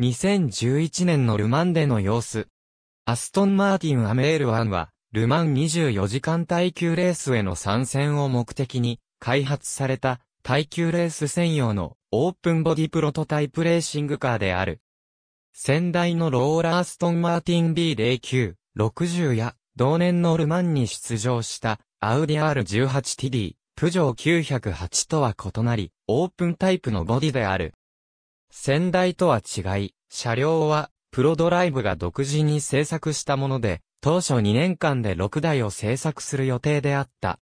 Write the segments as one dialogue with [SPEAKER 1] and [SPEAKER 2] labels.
[SPEAKER 1] 2011年のルマンでの様子。アストンマーティン・アメール1は、ルマン24時間耐久レースへの参戦を目的に、開発された耐久レース専用のオープンボディプロトタイプレーシングカーである。先代のローラーストンマーティン B09、60や、同年のルマンに出場したアウディ R18TD、プジョー908とは異なり、オープンタイプのボディである。先代とは違い、車両はプロドライブが独自に製作したもので、当初2年間で6台を製作する予定であった。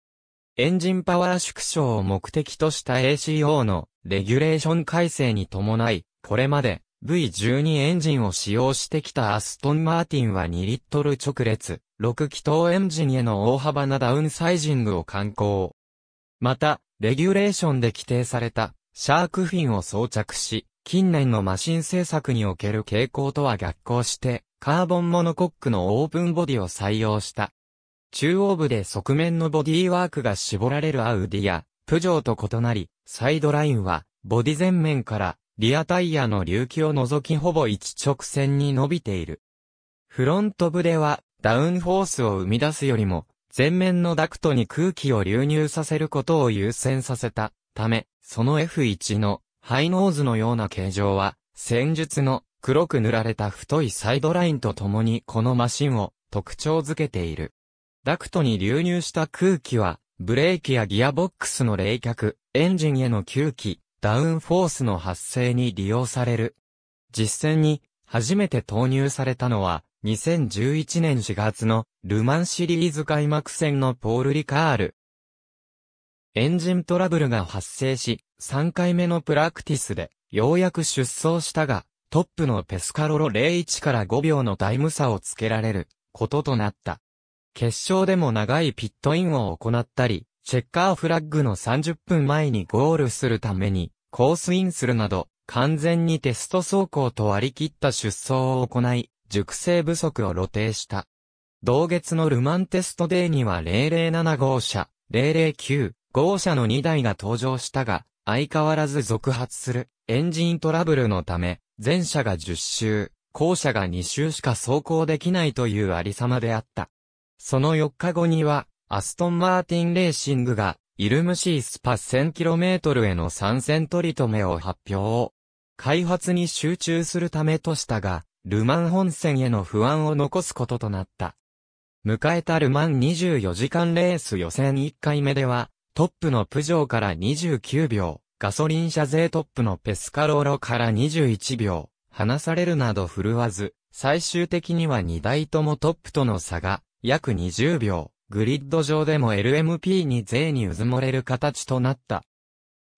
[SPEAKER 1] エンジンパワー縮小を目的とした ACO のレギュレーション改正に伴い、これまで V12 エンジンを使用してきたアストンマーティンは2リットル直列、6気筒エンジンへの大幅なダウンサイジングを敢行。また、レギュレーションで規定されたシャークフィンを装着し、近年のマシン製作における傾向とは逆行して、カーボンモノコックのオープンボディを採用した。中央部で側面のボディワークが絞られるアウディや、プジョーと異なり、サイドラインは、ボディ前面から、リアタイヤの隆起を除きほぼ一直線に伸びている。フロント部では、ダウンフォースを生み出すよりも、前面のダクトに空気を流入させることを優先させたため、その F1 のハイノーズのような形状は、戦術の黒く塗られた太いサイドラインとともにこのマシンを特徴づけている。ダクトに流入した空気は、ブレーキやギアボックスの冷却、エンジンへの吸気、ダウンフォースの発生に利用される。実戦に初めて投入されたのは2011年4月のルマンシリーズ開幕戦のポール・リカールエンジントラブルが発生し、3回目のプラクティスで、ようやく出走したが、トップのペスカロロ01から5秒のタイム差をつけられる、こととなった。決勝でも長いピットインを行ったり、チェッカーフラッグの30分前にゴールするために、コースインするなど、完全にテスト走行と割り切った出走を行い、熟成不足を露呈した。同月のルマンテストデーには007号車、009、豪車の2台が登場したが、相変わらず続発するエンジントラブルのため、前車が10周、後車が2周しか走行できないというありさまであった。その4日後には、アストンマーティンレーシングが、イルムシースパ 1000km への参戦取り留めを発表。開発に集中するためとしたが、ルマン本線への不安を残すこととなった。迎えたルマン24時間レース予選1回目では、トップのプジョーから29秒、ガソリン車税トップのペスカローロから21秒、離されるなど振るわず、最終的には2台ともトップとの差が約20秒、グリッド上でも LMP に税にうずもれる形となった。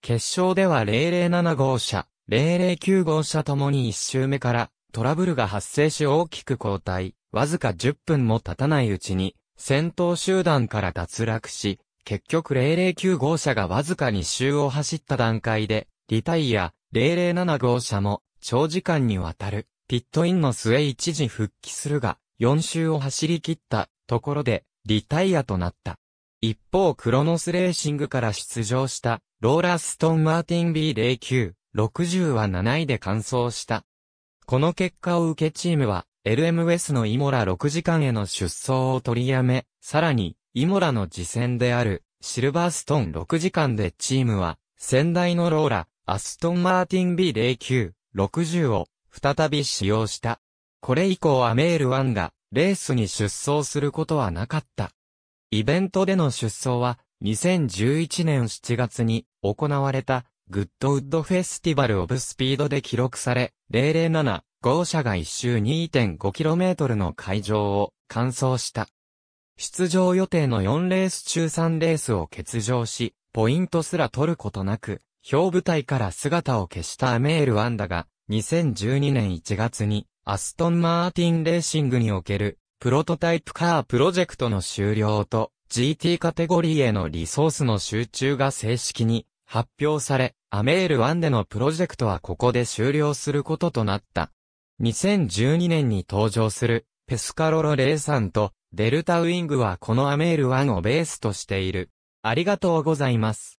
[SPEAKER 1] 決勝では007号車、009号車ともに1周目からトラブルが発生し大きく後退、わずか10分も経たないうちに、戦闘集団から脱落し、結局0 0 9号車がわずかに周を走った段階で、リタイア、007号車も、長時間にわたる、ピットインの末一時復帰するが、4周を走り切ったところで、リタイアとなった。一方、クロノスレーシングから出場した、ローラーストン・マーティン B09、60は7位で完走した。この結果を受けチームは、LMS のイモラ6時間への出走を取りやめ、さらに、イモラの次戦である、シルバーストン6時間でチームは、先代のローラ、アストンマーティン B09、60を、再び使用した。これ以降はメール1が、レースに出走することはなかった。イベントでの出走は、2011年7月に行われた、グッドウッドフェスティバルオブスピードで記録され、007、号車が一周 2.5km の会場を完走した。出場予定の4レース中3レースを欠場し、ポイントすら取ることなく、表舞台から姿を消したアメール・ワンダが、2012年1月に、アストン・マーティン・レーシングにおける、プロトタイプカープロジェクトの終了と、GT カテゴリーへのリソースの集中が正式に発表され、アメール1でのプロジェクトはここで終了することとなった。2012年に登場するペスカロロ03と、デルタウィングはこのアメール1をベースとしている。ありがとうございます。